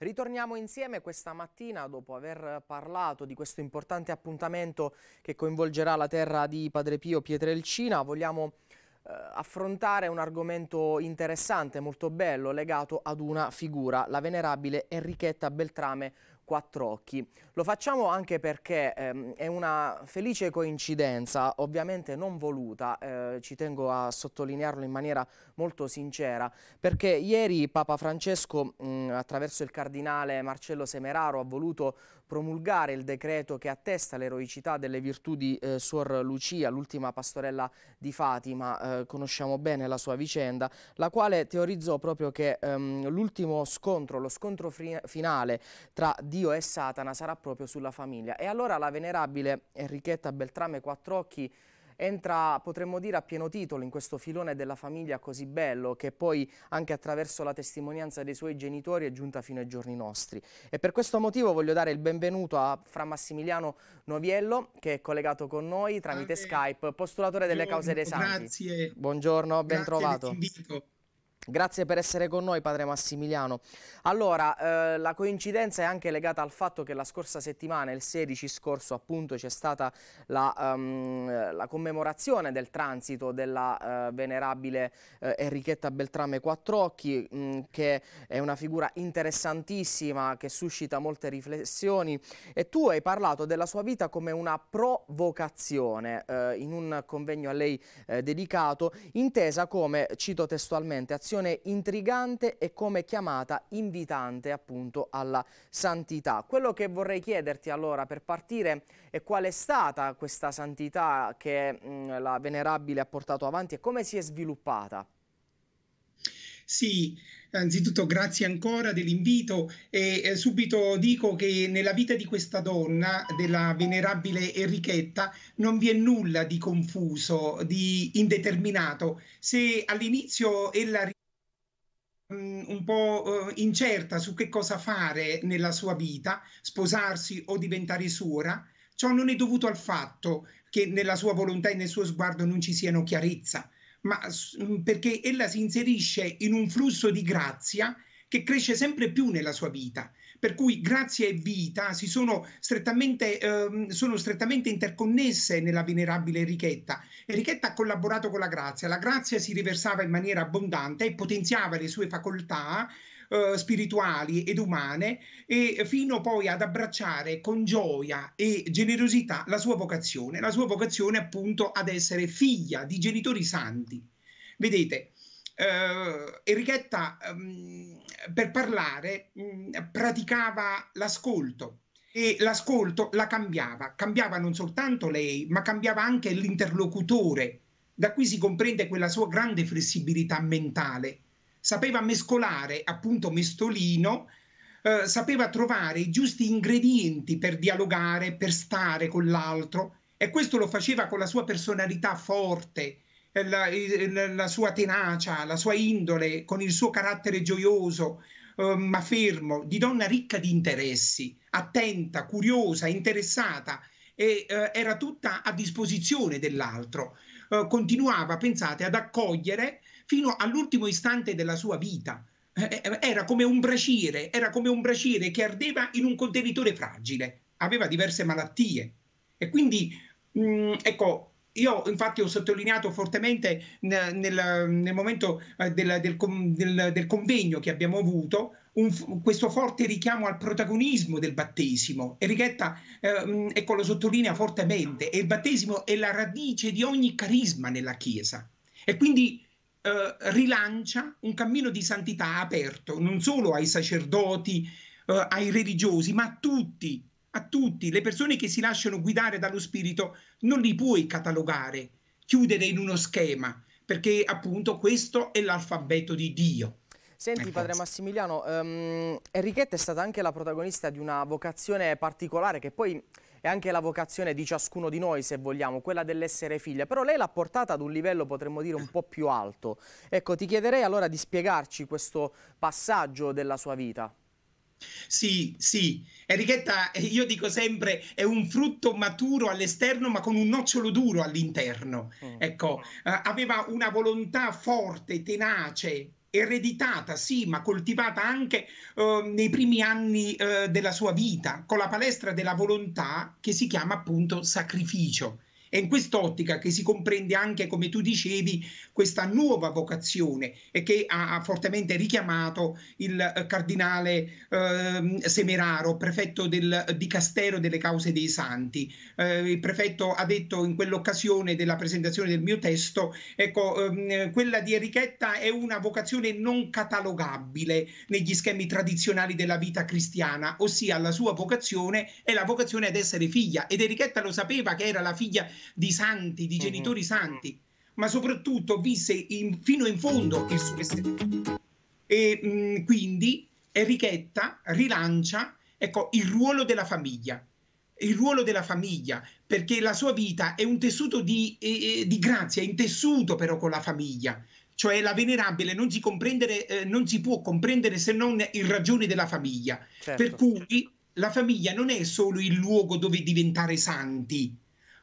Ritorniamo insieme questa mattina dopo aver parlato di questo importante appuntamento che coinvolgerà la terra di Padre Pio Pietrelcina. Vogliamo eh, affrontare un argomento interessante, molto bello, legato ad una figura, la venerabile Enrichetta Beltrame quattro occhi. Lo facciamo anche perché ehm, è una felice coincidenza, ovviamente non voluta, eh, ci tengo a sottolinearlo in maniera molto sincera, perché ieri Papa Francesco mh, attraverso il cardinale Marcello Semeraro ha voluto promulgare il decreto che attesta l'eroicità delle virtù di eh, Suor Lucia, l'ultima pastorella di Fatima, eh, conosciamo bene la sua vicenda, la quale teorizzò proprio che ehm, l'ultimo scontro, lo scontro finale tra Dio e Satana sarà proprio sulla famiglia. E allora la venerabile Enrichetta Beltrame Quattrocchi entra, potremmo dire, a pieno titolo in questo filone della famiglia così bello che poi anche attraverso la testimonianza dei suoi genitori è giunta fino ai giorni nostri. E per questo motivo voglio dare il benvenuto a Fra Massimiliano Noviello che è collegato con noi tramite Skype, postulatore delle cause dei Santi. Grazie. Buongiorno, ben trovato. Grazie trovato. Grazie per essere con noi padre Massimiliano. Allora, eh, la coincidenza è anche legata al fatto che la scorsa settimana, il 16 scorso appunto, c'è stata la, um, la, commemorazione del transito della uh, venerabile uh, Enrichetta Beltrame Quattrocchi, mh, mm, che è una figura interessantissima, che suscita molte riflessioni e tu hai parlato della sua vita come una provocazione uh, in un convegno a lei dedicato, intesa come, cito testualmente, azione situazione intrigante e come chiamata invitante appunto alla santità. Quello che vorrei chiederti allora per partire è qual è stata questa santità che mh, mm, la Venerabile ha portato avanti e come si è sviluppata? Sì, anzitutto grazie ancora dell'invito e eh, subito dico che nella vita di questa donna, della venerabile Enrichetta, non vi è nulla di confuso, di indeterminato. Se all'inizio ella Mm, un po' eh, incerta su che cosa fare nella sua vita, sposarsi o diventare suora, ciò non è dovuto al fatto che nella sua volontà e nel suo sguardo non ci siano chiarezza, ma mm, perché ella si inserisce in un flusso di grazia che cresce sempre più nella sua vita per cui grazia e vita si sono strettamente, ehm, sono strettamente interconnesse nella venerabile Enrichetta. Enrichetta ha collaborato con la grazia, la grazia si riversava in maniera abbondante e potenziava le sue facoltà eh, spirituali ed umane e fino poi ad abbracciare con gioia e generosità la sua vocazione, la sua vocazione appunto ad essere figlia di genitori santi. Vedete, eh, Enrichetta ehm, per parlare mh, mm, praticava l'ascolto e l'ascolto la cambiava, cambiava non soltanto lei, ma cambiava anche l'interlocutore. Da qui si comprende quella sua grande flessibilità mentale. Sapeva mescolare, appunto mestolino, eh, sapeva trovare i giusti ingredienti per dialogare, per stare con l'altro e questo lo faceva con la sua personalità forte, eh, la, la sua tenacia, la sua indole, con il suo carattere gioioso, eh, ma fermo, di donna ricca di interessi, attenta, curiosa, interessata, e eh, era tutta a disposizione dell'altro. Eh, continuava, pensate, ad accogliere fino all'ultimo istante della sua vita. Eh, eh, era come un braciere, era come un braciere che ardeva in un contenitore fragile, aveva diverse malattie e quindi mh, mm, ecco io infatti ho sottolineato fortemente nel, nel momento eh, del, del, del, del convegno che abbiamo avuto un, questo forte richiamo al protagonismo del battesimo. Enrichetta, eh, mm, ecco, lo sottolinea fortemente, e il battesimo è la radice di ogni carisma nella Chiesa e quindi eh, rilancia un cammino di santità aperto non solo ai sacerdoti, eh, ai religiosi, ma a tutti a tutti, le persone che si lasciano guidare dallo spirito non li puoi catalogare, chiudere in uno schema, perché appunto questo è l'alfabeto di Dio. Senti eh, padre Massimiliano, um, Enrichetta è stata anche la protagonista di una vocazione particolare che poi è anche la vocazione di ciascuno di noi se vogliamo, quella dell'essere figlia, però lei l'ha portata ad un livello potremmo dire un po' più alto. Ecco, ti chiederei allora di spiegarci questo passaggio della sua vita. Sì, sì. Enrichetta, eh, io dico sempre, è un frutto maturo all'esterno ma con un nocciolo duro all'interno. Mm. Ecco, mm. eh, aveva una volontà forte, tenace, ereditata, sì, ma coltivata anche eh, nei primi anni eh, della sua vita, con la palestra della volontà che si chiama appunto sacrificio. È in quest'ottica che si comprende anche, come tu dicevi, questa nuova vocazione e che ha fortemente richiamato il eh, cardinale eh, Semeraro, prefetto del Dicastero delle cause dei santi. Eh, il prefetto ha detto in quell'occasione della presentazione del mio testo, ecco, ehm, quella di Enrichetta è una vocazione non catalogabile negli schemi tradizionali della vita cristiana, ossia la sua vocazione è la vocazione ad essere figlia ed Enrichetta lo sapeva che era la figlia di santi, di mhm. genitori santi, ma soprattutto visse in, fino in fondo il suo mestiere. E mh, mm, quindi Enrichetta rilancia ecco, il ruolo della famiglia, il ruolo della famiglia, perché la sua vita è un tessuto di, eh, di grazia, è intessuto però con la famiglia, cioè la venerabile non si, eh, non si, può comprendere se non in ragione della famiglia, certo. per cui la famiglia non è solo il luogo dove diventare santi,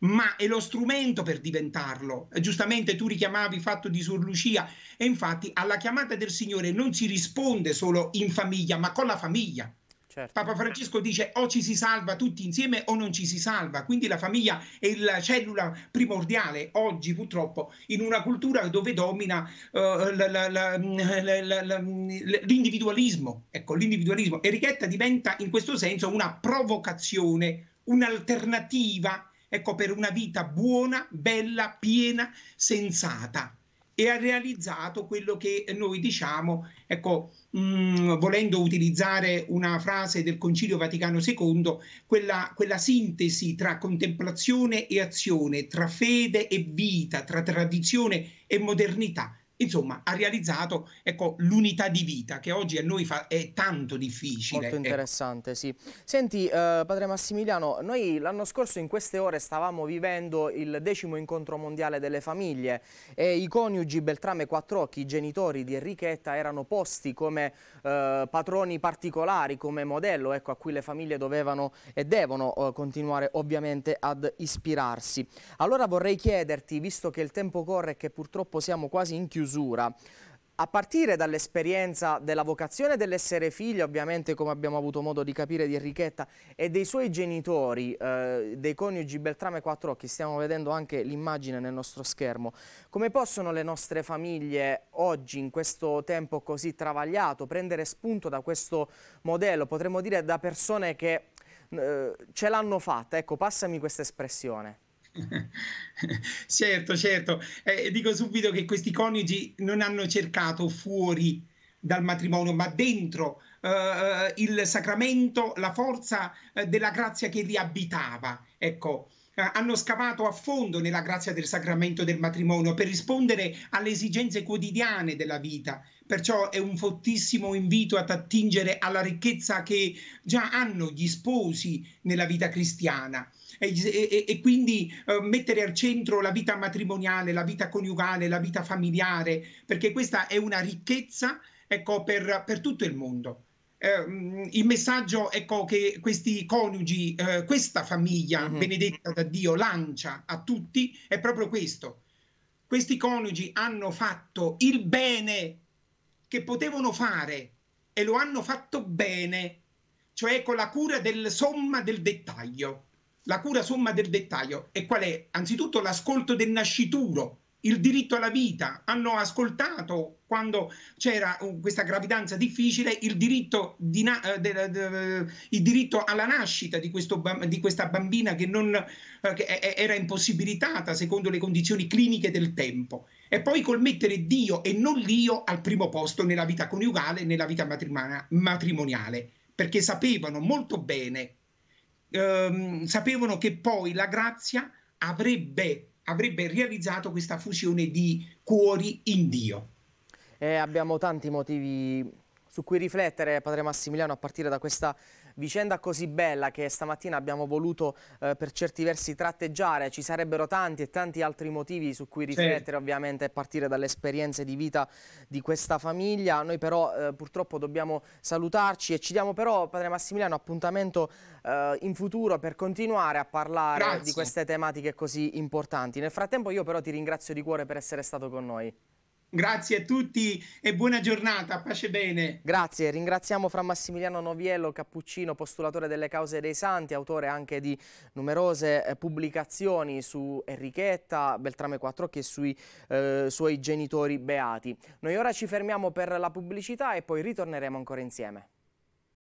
ma è lo strumento per diventarlo. Eh, giustamente tu richiamavi il fatto di Sur Lucia e infatti alla chiamata del Signore non si risponde solo in famiglia, ma con la famiglia. Certo. Papa Francesco dice o ci si salva tutti insieme o non ci si salva, quindi la famiglia è la cellula primordiale oggi purtroppo in una cultura dove domina uh, la, la, la, mm, mm, l'individualismo. Ecco, l'individualismo. Enrichetta diventa in questo senso una provocazione, un'alternativa ecco, per una vita buona, bella, piena, sensata. E ha realizzato quello che noi diciamo, ecco, mh, mm, volendo utilizzare una frase del Concilio Vaticano II, quella, quella sintesi tra contemplazione e azione, tra fede e vita, tra tradizione e modernità insomma ha realizzato ecco, l'unità di vita che oggi a noi fa, è tanto difficile. Molto ecco. interessante, ecco. sì. Senti eh, padre Massimiliano, noi l'anno scorso in queste ore stavamo vivendo il decimo incontro mondiale delle famiglie e i coniugi Beltrame Quattrocchi, i genitori di Enrichetta, erano posti come eh, patroni particolari, come modello ecco, a cui le famiglie dovevano e devono eh, continuare ovviamente ad ispirarsi. Allora vorrei chiederti, visto che il tempo corre e che purtroppo siamo quasi in chiusura, chiusura. A partire dall'esperienza della vocazione dell'essere figlio, ovviamente come abbiamo avuto modo di capire di Enrichetta, e dei suoi genitori, eh, dei coniugi Beltrame Quattrocchi, stiamo vedendo anche l'immagine nel nostro schermo, come possono le nostre famiglie oggi, in questo tempo così travagliato, prendere spunto da questo modello, potremmo dire da persone che eh, ce l'hanno fatta, ecco passami questa espressione. certo, certo. Eh, dico subito che questi coniugi non hanno cercato fuori dal matrimonio, ma dentro eh, eh il sacramento, la forza eh, della grazia che li abitava. Ecco, eh, hanno scavato a fondo nella grazia del sacramento del matrimonio per rispondere alle esigenze quotidiane della vita, Perciò è un fortissimo invito ad attingere alla ricchezza che già hanno gli sposi nella vita cristiana. E, e, e, quindi eh, mettere al centro la vita matrimoniale, la vita coniugale, la vita familiare, perché questa è una ricchezza ecco, per, per, tutto il mondo. Eh, mm, il messaggio ecco, che questi coniugi, eh, questa famiglia mm-hmm. benedetta da Dio lancia a tutti è proprio questo. Questi coniugi hanno fatto il bene che potevano fare e lo hanno fatto bene, cioè con la cura del somma del dettaglio. La cura somma del dettaglio. E qual è? Anzitutto l'ascolto del nascituro, il diritto alla vita. Hanno ascoltato quando c'era uh, questa gravidanza difficile il diritto, di na- eh, de- de- eh, il diritto alla nascita di, ba- di questa bambina che, non, eh, che era impossibilitata secondo le condizioni cliniche del tempo e poi col mettere Dio e non l'io al primo posto nella vita coniugale e nella vita matrimoniale, perché sapevano molto bene, ehm, sapevano che poi la grazia avrebbe, avrebbe realizzato questa fusione di cuori in Dio. Eh, abbiamo tanti motivi su cui riflettere, padre Massimiliano, a partire da questa vicenda così bella che stamattina abbiamo voluto eh, per certi versi tratteggiare, ci sarebbero tanti e tanti altri motivi su cui riflettere sì. ovviamente e partire dalle esperienze di vita di questa famiglia, noi però eh, purtroppo dobbiamo salutarci e ci diamo però Padre Massimiliano appuntamento eh, in futuro per continuare a parlare Grazie. di queste tematiche così importanti. Nel frattempo io però ti ringrazio di cuore per essere stato con noi. Grazie a tutti e buona giornata, pace bene. Grazie, ringraziamo Fra Massimiliano Noviello Cappuccino, postulatore delle cause dei Santi, autore anche di numerose eh, pubblicazioni su Enrichetta, Beltrame Quattrocchi e sui eh, suoi genitori beati. Noi ora ci fermiamo per la pubblicità e poi ritorneremo ancora insieme.